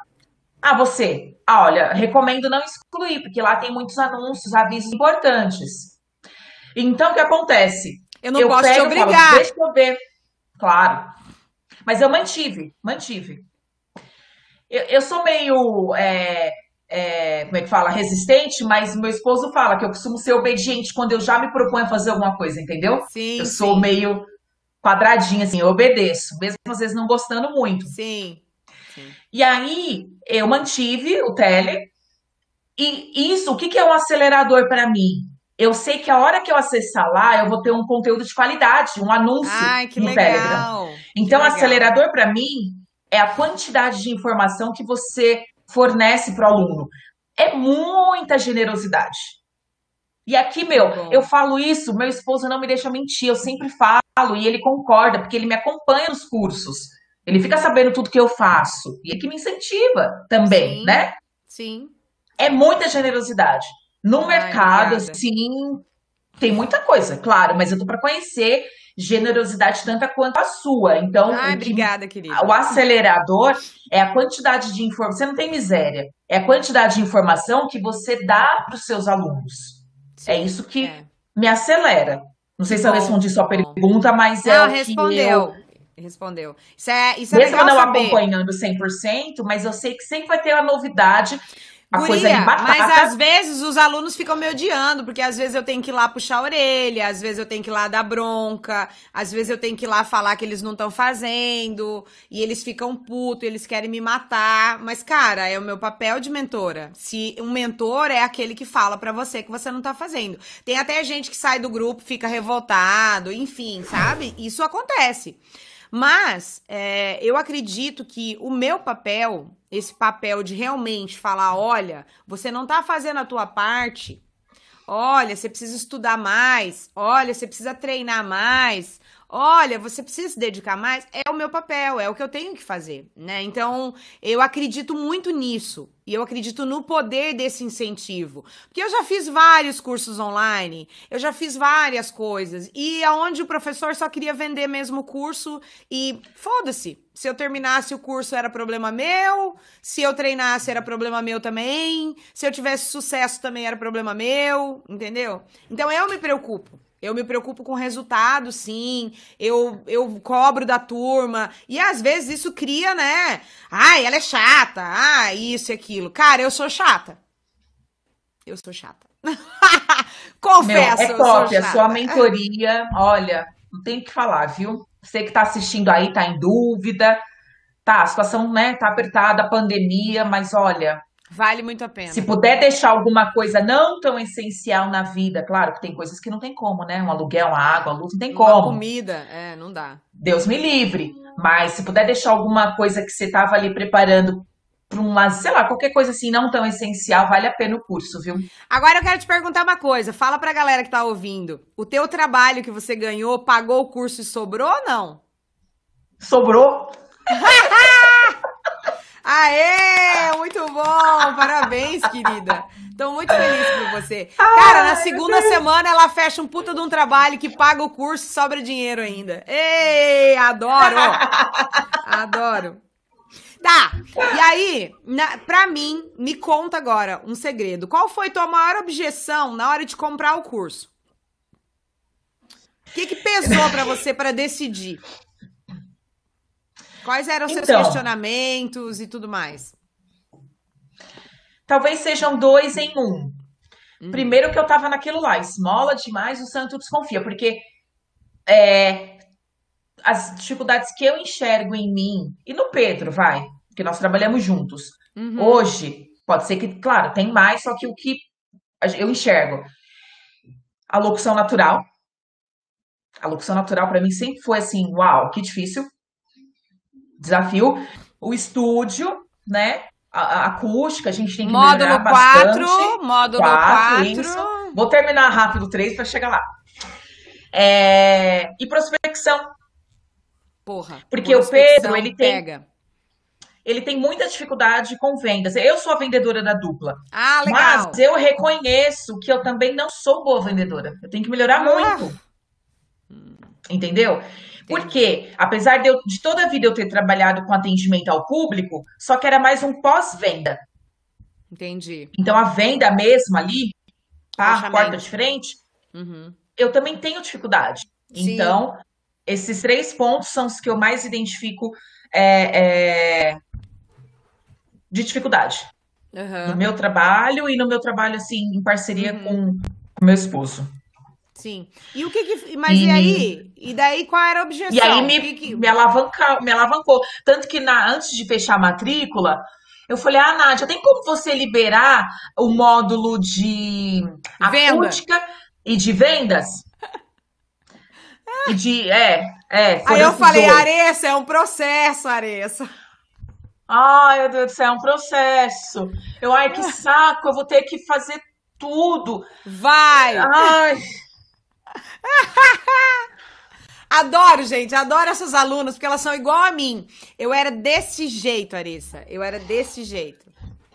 B: Ah, você. Ah, olha, recomendo não excluir, porque lá tem muitos anúncios, avisos importantes. Então, o que acontece? Eu não eu posso pego, te obrigar. Falo, Deixa eu ver. Claro. Mas eu mantive, mantive. Eu, eu sou meio. É, é, como é que fala? Resistente, mas meu esposo fala que eu costumo ser obediente quando eu já me proponho a fazer alguma coisa, entendeu? Sim. Eu sim. sou meio quadradinha, assim, eu obedeço, mesmo às vezes não gostando muito. Sim. sim. E aí eu mantive o tele. E isso, o que, que é um acelerador para mim? eu sei que a hora que eu acessar lá, eu vou ter um conteúdo de qualidade, um anúncio Ai, que no legal. Telegram. Então, legal. acelerador para mim é a quantidade de informação que você fornece para o aluno. É muita generosidade. E aqui, meu, eu falo isso, meu esposo não me deixa mentir, eu sempre falo e ele concorda, porque ele me acompanha nos cursos. Ele fica sabendo tudo que eu faço e é que me incentiva também, Sim. né? Sim. É muita generosidade. No Ai, ah, mercado, obrigada. assim, tem muita coisa, claro, mas eu tô para conhecer generosidade tanta quanto a sua. Então, Ai, o, que, obrigada, querida. o acelerador é a quantidade de informação, você não tem miséria, é a quantidade de informação que você dá para os seus alunos. É sim, é isso que é. me acelera. Não sei se eu respondi sua pergunta, mas é não, é o respondeu. que
A: eu respondeu. Isso é, isso é Mesmo não saber. acompanhando 100%,
B: mas eu sei que sempre vai ter uma novidade, a Guria, coisa batata. Mas às
A: vezes os alunos ficam me odiando, porque às vezes eu tenho que ir lá puxar a orelha, às vezes eu tenho que ir lá dar bronca, às vezes eu tenho que ir lá falar que eles não estão fazendo, e eles ficam putos, eles querem me matar. Mas, cara, é o meu papel de mentora. Se um mentor é aquele que fala para você que você não tá fazendo. Tem até gente que sai do grupo, fica revoltado, enfim, sabe? Isso acontece. Mas é, eu acredito que o meu papel esse papel de realmente falar: olha, você não está fazendo a tua parte, olha, você precisa estudar mais, olha, você precisa treinar mais, olha, você precisa se dedicar mais, é o meu papel, é o que eu tenho que fazer, né? Então, eu acredito muito nisso. E eu acredito no poder desse incentivo. Porque eu já fiz vários cursos online, eu já fiz várias coisas. E aonde o professor só queria vender mesmo o curso e foda-se. Se eu terminasse o curso era problema meu, se eu treinasse era problema meu também, se eu tivesse sucesso também era problema meu, entendeu? Então eu me preocupo eu me preocupo com resultado, sim, eu, eu cobro da turma. E às vezes isso cria, né? Ai, ela é chata, ah, isso e aquilo. Cara, eu sou chata. Eu sou chata. *laughs* Confesso. Meu, é top, é a sua
B: mentoria, olha, não tem o que falar, viu? Você que tá assistindo aí, tá em dúvida, tá, a situação, né, tá apertada, pandemia, mas olha,
A: Vale muito a pena. Se
B: puder deixar alguma coisa não tão essencial na vida, claro que tem coisas que não tem como, né? Um aluguel, uma água, a luz, não tem uma como.
A: comida, é, não dá.
B: Deus me livre. Mas se puder deixar alguma coisa que você estava ali preparando para um lado, sei lá, qualquer coisa assim não tão essencial, vale a pena o curso, viu?
A: Agora eu quero te perguntar uma coisa, fala para a galera que tá ouvindo. O teu trabalho que você ganhou, pagou o curso e sobrou ou não? Sobrou. *laughs* Aê! Muito bom! Parabéns, querida. Tô muito feliz por você. Cara, na segunda semana ela fecha um puta de um trabalho que paga o curso e sobra dinheiro ainda. Ei, adoro! Adoro. Tá, e aí, na, pra mim, me conta agora um segredo. Qual foi tua maior objeção na hora de comprar o curso? O que, que pesou para você para decidir? Quais eram seus então. questionamentos e tudo mais? Talvez sejam
B: dois em um. Hum. Primeiro que eu tava naquilo lá, esmola demais, o santo desconfia, porque é, as dificuldades que eu enxergo em mim e no Pedro, vai, que nós trabalhamos juntos. Uhum. Hoje, pode ser que, claro, tem mais, só que o que eu enxergo a locução natural. A locução natural para mim sempre foi assim, uau, que difícil desafio. O estúdio, né? A, a acústica, a gente tem que módulo 4, bastante. Módulo 4, isso. Vou terminar rápido 3 para chegar lá. É... E prospecção. Porra. Porque o Pedro, ele tem... Pega. Ele tem muita dificuldade com vendas. Eu sou a vendedora da dupla.
A: Ah, legal. Mas
B: eu reconheço que eu também não sou boa vendedora. Eu tenho que melhorar ah. muito. Entendeu? Porque, apesar de, eu, de toda a vida eu ter trabalhado com atendimento ao público, só que era mais um pós-venda. Entendi. Então, a venda mesmo ali, pá, porta de frente, uhum. eu também tenho dificuldade. Sim. Então, esses três pontos são os que eu mais identifico é, é, de dificuldade.
A: Uhum. No meu
B: trabalho e no meu trabalho, assim, em parceria uhum. com o meu esposo.
A: Sim. E o que que. Mas e, e aí? E daí qual era a objeção? E aí me, que
B: que... Me, alavancou me alavancou. Tanto que na, antes de fechar a matrícula, eu falei, ah, Nádia, tem como você liberar o módulo de Venda. acústica e de vendas? *laughs* e de. É, é. Aí eu falei,
A: dois. é um processo, Areça
B: Ai, meu Deus do céu, é um processo. Eu, ai, que *laughs* saco, eu
A: vou ter que fazer tudo. Vai! Ai. *laughs* Adoro, gente, adoro essas alunas, porque elas são igual a mim. Eu era desse jeito, Arissa. Eu era desse jeito.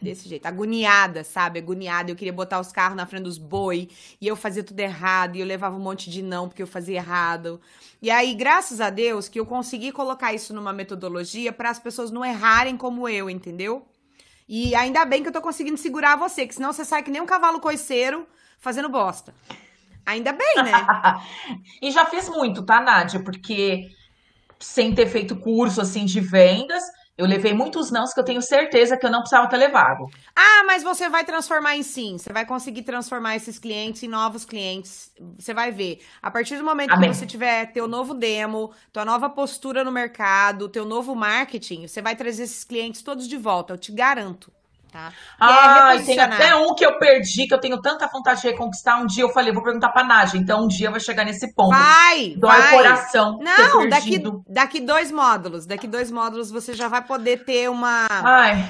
A: Desse jeito, agoniada, sabe? Agoniada. Eu queria botar os carros na frente dos boi e eu fazia tudo errado e eu levava um monte de não porque eu fazia errado. E aí, graças a Deus, que eu consegui colocar isso numa metodologia para as pessoas não errarem como eu, entendeu? E ainda bem que eu tô conseguindo segurar você, que senão você sai que nem um cavalo coiceiro fazendo bosta. Ainda bem, né? *laughs*
B: e já fiz muito, tá, Nádia? Porque sem ter feito curso assim de vendas,
A: eu levei muitos nãos que eu tenho certeza que eu não precisava ter levado. Ah, mas você vai transformar em sim. Você vai conseguir transformar esses clientes em novos clientes. Você vai ver. A partir do momento Amém. que você tiver teu novo demo, tua nova postura no mercado, teu novo marketing, você vai trazer esses clientes todos de volta. Eu te garanto. Tá? Ah, é tem até um
B: que eu perdi, que eu tenho tanta vontade de reconquistar. Um dia eu falei, vou perguntar pra Naja. Então um dia vai chegar nesse ponto. Vai! Dói vai. o coração. Não, daqui,
A: daqui dois módulos. Daqui dois módulos você já vai poder ter uma. Ai.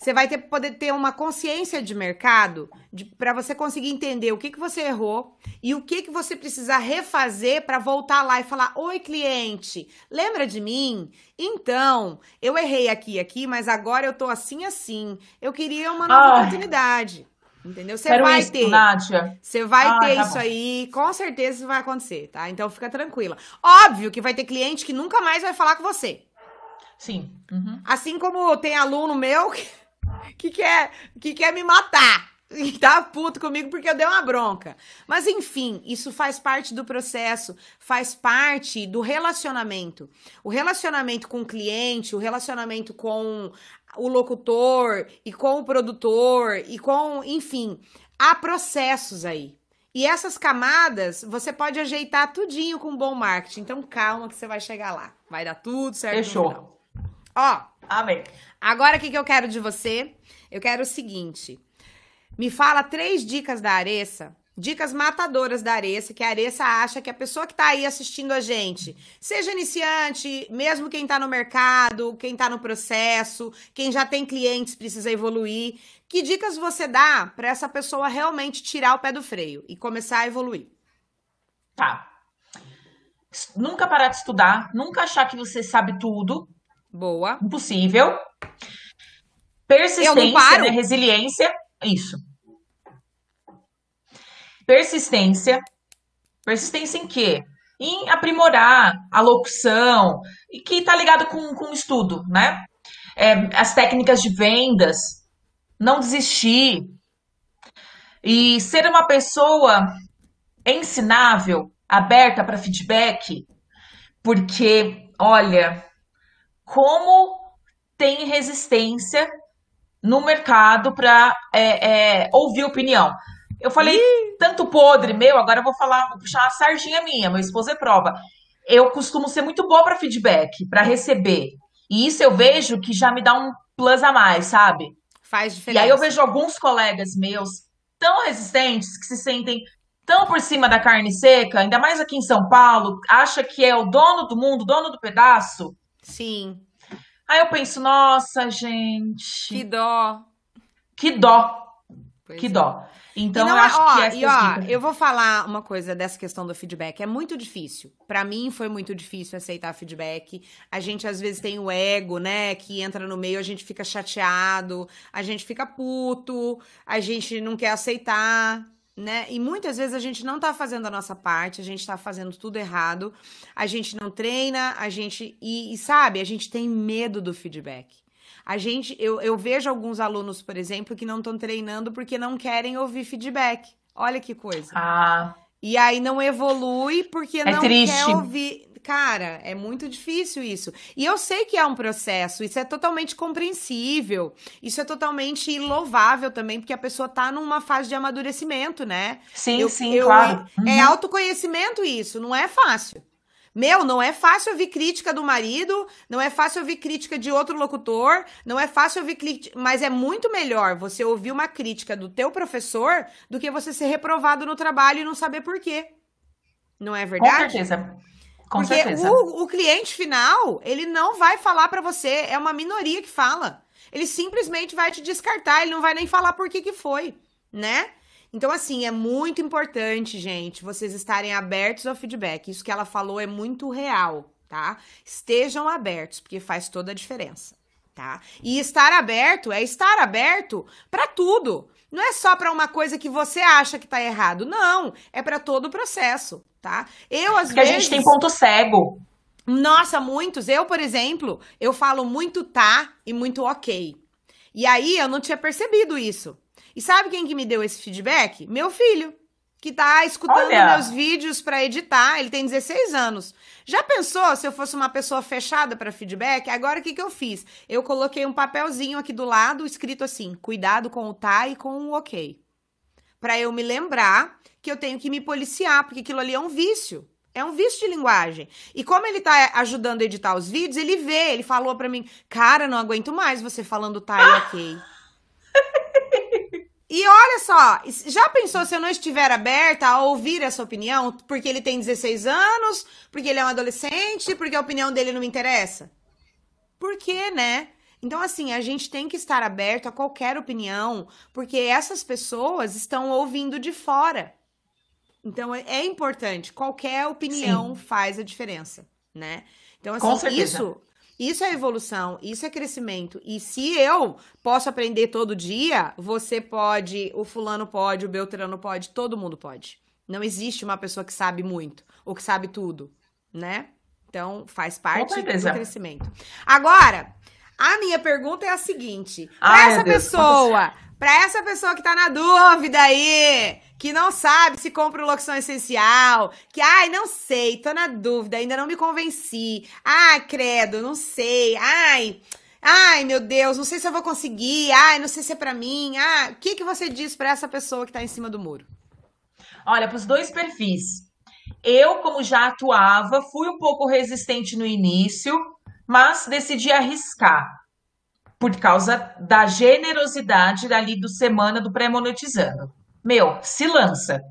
A: Você vai ter, poder ter uma consciência de mercado para você conseguir entender o que, que você errou e o que, que você precisa refazer para voltar lá e falar: Oi, cliente, lembra de mim? Então, eu errei aqui, aqui, mas agora eu tô assim, assim. Eu queria uma nova Ai. oportunidade. Entendeu? Você vai isso, ter. Nádia. Você vai ah, ter tá isso bom. aí, com certeza isso vai acontecer, tá? Então fica tranquila. Óbvio que vai ter cliente que nunca mais vai falar com você. Sim. Uhum. Assim como tem aluno meu que que quer, que quer me matar. E tá puto comigo porque eu dei uma bronca. Mas enfim, isso faz parte do processo, faz parte do relacionamento. O relacionamento com o cliente, o relacionamento com o locutor e com o produtor e com, enfim, há processos aí. E essas camadas você pode ajeitar tudinho com bom marketing. Então calma que você vai chegar lá. Vai dar tudo certo. Fechou. Ó. Amém. Agora o que, que eu quero de você? Eu quero o seguinte. Me fala três dicas da Areça, Dicas matadoras da Areça, que a Areça acha que a pessoa que está aí assistindo a gente, seja iniciante, mesmo quem está no mercado, quem está no processo, quem já tem clientes, precisa evoluir. Que dicas você dá para essa pessoa realmente tirar o pé do freio e começar a evoluir? Tá. Nunca parar de estudar, nunca achar que você sabe tudo, Boa.
B: Impossível. Persistência, né? resiliência. Isso. Persistência. Persistência em quê? Em aprimorar a locução, e que está ligado com, com estudo, né? É, as técnicas de vendas, não desistir. E ser uma pessoa ensinável, aberta para feedback, porque, olha, como tem resistência no mercado para é, é, ouvir opinião. Eu falei Ih. tanto podre meu, agora eu vou falar, vou puxar a sardinha minha, meu esposo é prova. Eu costumo ser muito boa para feedback, para receber. E isso eu vejo que já me dá um plus a mais, sabe? Faz diferença. E aí eu vejo alguns colegas meus tão resistentes que se sentem tão por cima da carne seca, ainda mais aqui em São Paulo, acha que é o dono do mundo, dono do pedaço, Sim. Aí eu
A: penso, nossa, gente. Que dó. Que dó.
B: Pois que é. dó. Então, eu é- acho ó, que essas e, ó, dicas... eu
A: vou falar uma coisa dessa questão do feedback. É muito difícil. Para mim, foi muito difícil aceitar feedback. A gente, às vezes, tem o ego, né? Que entra no meio, a gente fica chateado, a gente fica puto, a gente não quer aceitar né? E muitas vezes a gente não tá fazendo a nossa parte, a gente tá fazendo tudo errado, a gente não treina, a gente. E, e sabe, a gente tem medo do feedback. A gente, eu, eu vejo alguns alunos, por exemplo, que não estão treinando porque não querem ouvir feedback. Olha que coisa. Ah. E aí não evolui porque é não triste. quer ouvir cara, é muito difícil isso. E eu sei que é um processo, isso é totalmente compreensível, isso é totalmente louvável também, porque a pessoa tá numa fase de amadurecimento, né? Sim, eu, sim, eu, claro. É, é uhum. É, autoconhecimento isso, não é fácil. Meu, não é fácil ouvir crítica do marido, não é fácil ouvir crítica de outro locutor, não é fácil ouvir crítica, mas é muito melhor você ouvir uma crítica do teu professor do que você ser reprovado no trabalho e não saber por quê. Não é verdade? Com certeza. Com Porque certeza. O, o cliente final, ele não vai falar para você, é uma minoria que fala. Ele simplesmente vai te descartar, ele não vai nem falar por que que foi, né? Então, assim, é muito importante, gente, vocês estarem abertos ao feedback. Isso que ela falou é muito real, tá? Estejam abertos, porque faz toda a diferença, tá? E estar aberto é estar aberto para tudo. Não é só para uma coisa que você acha que tá errado, não, é para todo o processo tá? Eu, às Porque vezes... a gente tem ponto cego. Nossa, muitos. Eu, por exemplo, eu falo muito tá e muito ok. E aí eu não tinha percebido isso. E sabe quem que me deu esse feedback? Meu filho, que tá escutando Olha. meus vídeos para editar. Ele tem 16 anos. Já pensou se eu fosse uma pessoa fechada para feedback? Agora o que, que eu fiz? Eu coloquei um papelzinho aqui do lado escrito assim: cuidado com o tá e com o ok. Para eu me lembrar que eu tenho que me policiar, porque aquilo ali é um vício. É um vício de linguagem. E como ele tá é, ajudando a editar os vídeos, ele vê, ele falou para mim: "Cara, não aguento mais você falando tá e ah! OK". E olha só, já pensou se eu não estiver aberta a ouvir essa opinião? Porque ele tem 16 anos, porque ele é um adolescente, porque a opinião dele não me interessa? Por quê, né? Então, assim, a gente tem que estar aberto a qualquer opinião, porque essas pessoas estão ouvindo de fora. Então é, é importante, qualquer opinião Sim. faz a diferença, né? Então assim, isso isso é evolução, isso é crescimento. E se eu posso aprender todo dia, você pode, o fulano pode, o Beltrano pode, todo mundo pode. Não existe uma pessoa que sabe muito ou que sabe tudo, né? Então faz parte do crescimento. Agora, a minha pergunta é a seguinte: Ai, essa pessoa Deus, para essa pessoa que tá na dúvida aí, que não sabe se compra o loção essencial, que ai, não sei, tô na dúvida, ainda não me convenci. Ai, credo, não sei. Ai, ai, meu Deus, não sei se eu vou conseguir. Ai, não sei se é para mim. Ah, o que que você diz para essa pessoa que tá em cima do muro? Olha, para os dois perfis. Eu, como já
B: atuava, fui um pouco resistente no início, mas decidi arriscar por causa da generosidade ali do semana do pré-monetizando. Meu, se lança.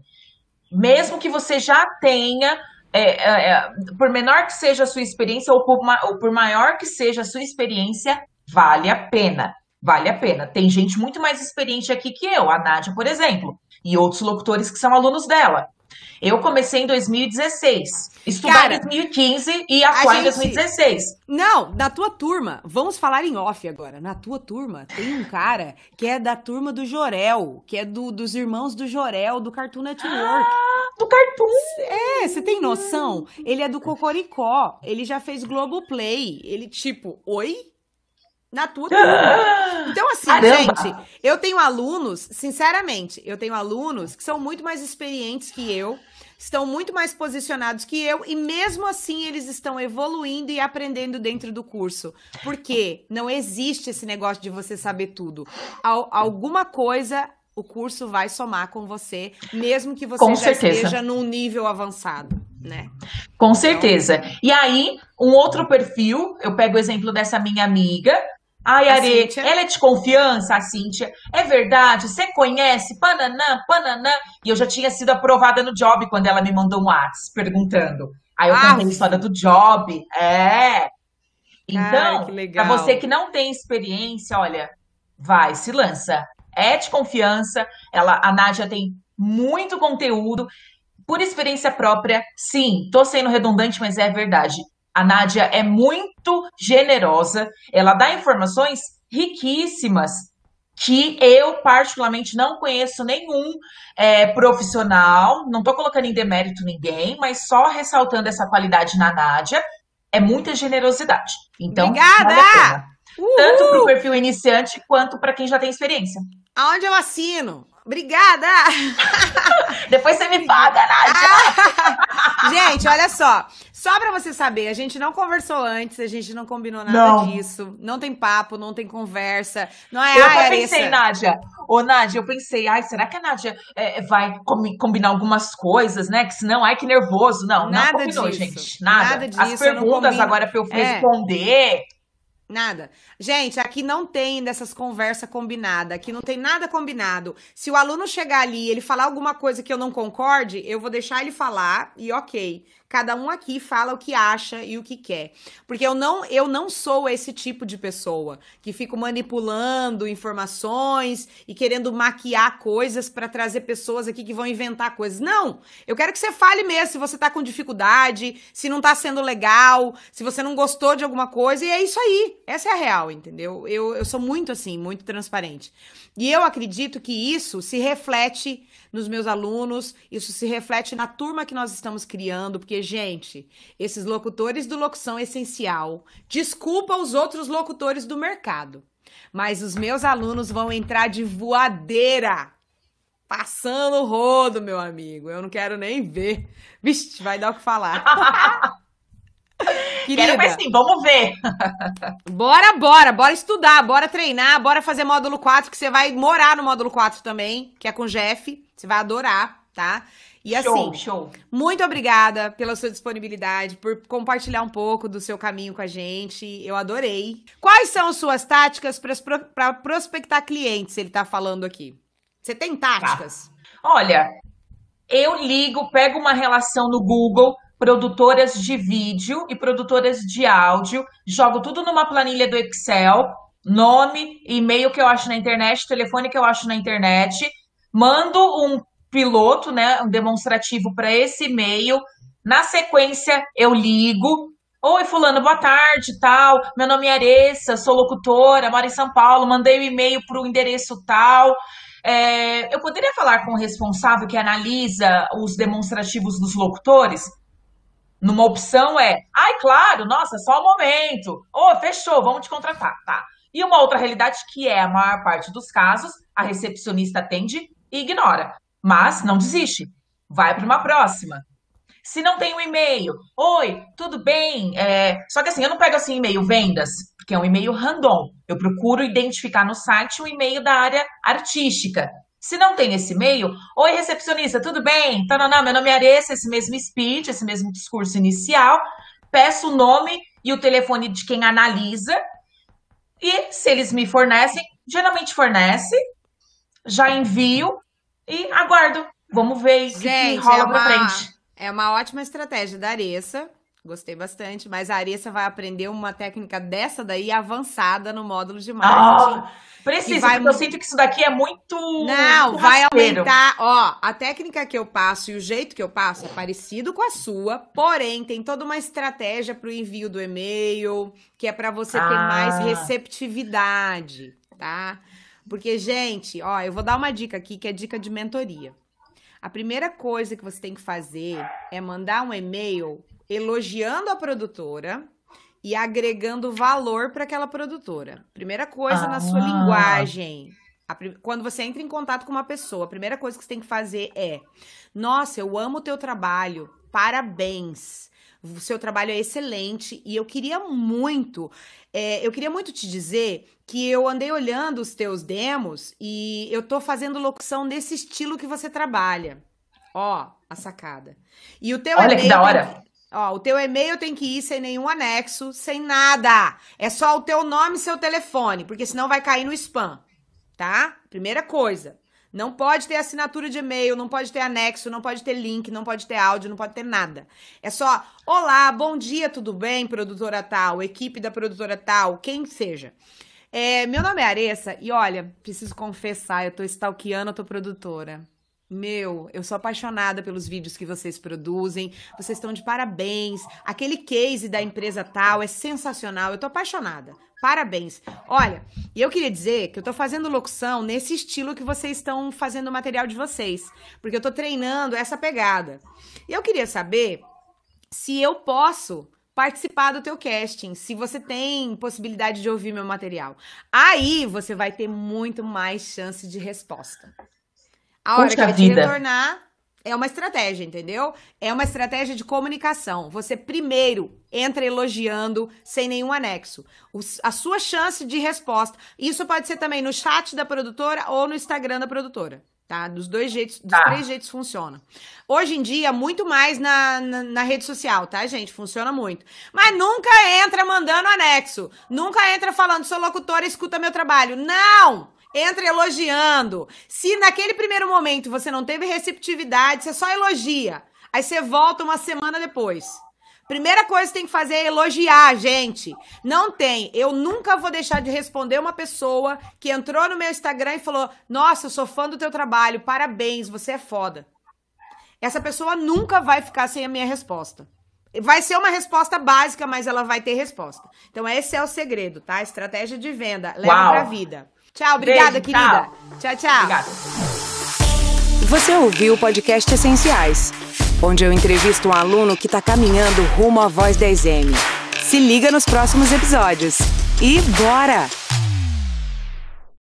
B: Mesmo que você já tenha, é, é, é por menor que seja a sua experiência, ou por, ou por maior que seja a sua experiência, vale a pena. Vale a pena. Tem gente muito mais experiente aqui que eu, a Nádia, por exemplo, e outros locutores que são alunos dela. Eu comecei em 2016.
A: Estudar em 2015 e atuar em 2016. Não, da tua turma. Vamos falar em off agora. Na tua turma, tem um cara que é da turma do Jorel, que é do, dos irmãos do Jorel, do Cartoon Network. Ah, do Cartoon! É, você tem noção? Ele é do Cocoricó. Ele já fez Globoplay. Ele, tipo, oi? Na tua. *gasps* Então, assim, Caramba. gente, eu tenho alunos, sinceramente, eu tenho alunos que são muito mais experientes que eu, estão muito mais posicionados que eu, e mesmo assim eles estão evoluindo e aprendendo dentro do curso. Porque não existe esse negócio de você saber tudo. Al alguma coisa o curso vai somar com você, mesmo que você com já certeza. esteja num nível avançado. Né?
B: Com certeza. E aí, um outro perfil, eu pego o exemplo dessa minha amiga, Ai, Arete, ela é de confiança, a Cíntia. É verdade, você conhece? Pananã, pananã. E eu já tinha sido aprovada no job quando ela me mandou um WhatsApp perguntando. Aí eu ah, contei a história do job. É. Então, para você que não tem experiência, olha, vai, se lança. É de confiança. Ela, a Nádia tem muito conteúdo. Por experiência própria, sim, tô sendo redundante, mas é verdade. A Nádia é muito generosa, ela dá informações riquíssimas que eu particularmente não conheço nenhum é, profissional, não estou colocando em demérito ninguém, mas só ressaltando essa qualidade na Nádia, é muita generosidade. Então, Obrigada! Vale Tanto para o perfil iniciante quanto para quem já tem experiência. Aonde eu assino?
A: Obrigada! *laughs* Depois você me paga, Nádia! Né? *laughs* gente, olha só. Só para você saber, a gente não conversou antes, a gente não combinou nada não. disso. Não tem papo, não tem conversa. Não é Eu ai, pensei, essa... Nádia. Ô, Nádia, eu pensei, ai, será
B: que a Nádia é, vai combinar algumas coisas, né? Que senão, ai, que nervoso. Não, nada não combinou, disso. gente. Nada. nada disso, As perguntas agora pra eu é. responder. É.
A: Nada. Gente, aqui não tem dessas conversas combinadas. Aqui não tem nada combinado. Se o aluno chegar ali e ele falar alguma coisa que eu não concorde, eu vou deixar ele falar e ok cada um aqui fala o que acha e o que quer. Porque eu não, eu não sou esse tipo de pessoa que fico manipulando informações e querendo maquiar coisas para trazer pessoas aqui que vão inventar coisas. Não! Eu quero que você fale mesmo se você tá com dificuldade, se não tá sendo legal, se você não gostou de alguma coisa, e é isso aí. Essa é a real, entendeu? Eu, eu sou muito assim, muito transparente. E eu acredito que isso se reflete nos meus alunos, isso se reflete na turma que nós estamos criando, porque, gente, esses locutores do Locução Essencial desculpa os outros locutores do mercado, mas os meus alunos vão entrar de voadeira passando o rodo, meu amigo. Eu não quero nem ver. Vixe, vai dar o que falar. *laughs* *laughs* Querida, Quero, mas sim, vamos ver. Bora, bora, bora estudar, bora treinar, bora fazer módulo 4, que você vai morar no módulo 4 também, que é com o Jeff. Você vai adorar, tá? E assim, show, show. muito obrigada pela sua disponibilidade, por compartilhar um pouco do seu caminho com a gente. Eu adorei. Quais são suas táticas para prospectar clientes? Ele está falando aqui. Você tem tá. táticas? Tá. Olha, eu ligo, pego uma relação no Google,
B: produtoras de vídeo e produtoras de áudio, jogo tudo numa planilha do Excel, nome, e-mail que eu acho na internet, telefone que eu acho na internet, mando um piloto, né, um demonstrativo para esse e-mail. Na sequência, eu ligo. Oi, fulano, boa tarde, tal. Meu nome é Aressa, sou locutora, moro em São Paulo, mandei o um e-mail para o endereço tal. É, eu poderia falar com o responsável que analisa os demonstrativos dos locutores? Numa opção é, ai, claro, nossa, é só um momento. Ô, oh, fechou, vamos te contratar, tá. E uma outra realidade que é a maior parte dos casos, a recepcionista atende e ignora, mas não desiste. Vai para uma próxima. Se não tem um e-mail, oi, tudo bem? É... Só que assim, eu não pego assim e-mail vendas, porque é um e-mail random. Eu procuro identificar no site um e-mail da área artística, se não tem esse e-mail, oi recepcionista, tudo bem? não, meu nome é Aressa, esse mesmo speech, esse mesmo discurso inicial. Peço o nome e o telefone de quem analisa. E se eles me fornecem, geralmente fornece, já envio e aguardo. Vamos ver o que, que é rola é uma, pra frente.
A: É uma ótima estratégia da Aressa. Gostei bastante, mas a Arissa vai aprender uma técnica dessa daí avançada no módulo de ah, marketing. Ah, precisa, vai... porque eu sinto que isso daqui é muito. Não, muito vai aumentar. Ó, a técnica que eu passo e o jeito que eu passo é parecido com a sua, porém tem toda uma estratégia para o envio do e-mail, que é para você ah. ter mais ah. receptividade, tá? Porque, gente, ó, eu vou dar uma dica aqui que é dica de mentoria. A primeira coisa que você tem que fazer é mandar um e-mail elogiando a produtora e agregando valor para aquela produtora. Primeira coisa ah. na sua ah. linguagem. A, quando você entra em contato com uma pessoa, a primeira coisa que você tem que fazer é: Nossa, eu amo o teu trabalho, parabéns. O seu trabalho é excelente e eu queria muito, é, eu queria muito te dizer que eu andei olhando os teus demos e eu tô fazendo locução nesse estilo que você trabalha. Ó, a sacada. E o teu Olha que da tá hora. Ó, o teu e-mail tem que ir sem nenhum anexo, sem nada. É só o teu nome e seu telefone, porque senão vai cair no spam, tá? Primeira coisa. Não pode ter assinatura de e-mail, não pode ter anexo, não pode ter link, não pode ter áudio, não pode ter nada. É só: Olá, bom dia, tudo bem, produtora tal, equipe da produtora tal, quem seja. É, meu nome é Aressa e olha, preciso confessar, eu tô stalkeando a tua produtora. Meu, eu sou apaixonada pelos vídeos que vocês produzem. Vocês estão de parabéns. Aquele case da empresa tal é sensacional. Eu tô apaixonada. Parabéns. Olha, eu queria dizer que eu tô fazendo locução nesse estilo que vocês estão fazendo o material de vocês, porque eu tô treinando essa pegada. E eu queria saber se eu posso participar do teu casting, se você tem possibilidade de ouvir meu material. Aí você vai ter muito mais chance de resposta.
B: A hora Puxa que ele vida.
A: retornar, é uma estratégia, entendeu? É uma estratégia de comunicação. Você primeiro entra elogiando sem nenhum anexo. O, a sua chance de resposta. Isso pode ser também no chat da produtora ou no Instagram da produtora. Tá? Dos dois jeitos, dos tá. três jeitos funciona. Hoje em dia, muito mais na, na, na, rede social, tá, gente? Funciona muito. Mas nunca entra mandando anexo. Nunca entra falando, sou locutora, escuta meu trabalho. Não! entra elogiando. Se naquele primeiro momento você não teve receptividade, você só elogia. Aí você volta uma semana depois. Primeira coisa que tem que fazer é elogiar, gente. Não tem. Eu nunca vou deixar de responder uma pessoa que entrou no meu Instagram e falou: Nossa, eu sou fã do teu trabalho, parabéns, você é foda. Essa pessoa nunca vai ficar sem a minha resposta. Vai ser uma resposta básica, mas ela vai ter resposta. Então, esse é o segredo, tá? Estratégia de venda. Leva Uau. pra vida. Tchau, obrigada, Beijo, querida. Tchau, tchau. tchau. Obrigada. Você ouviu o podcast Essenciais, onde eu entrevisto um aluno que está caminhando rumo à Voz 10M. Se liga nos próximos episódios. E bora!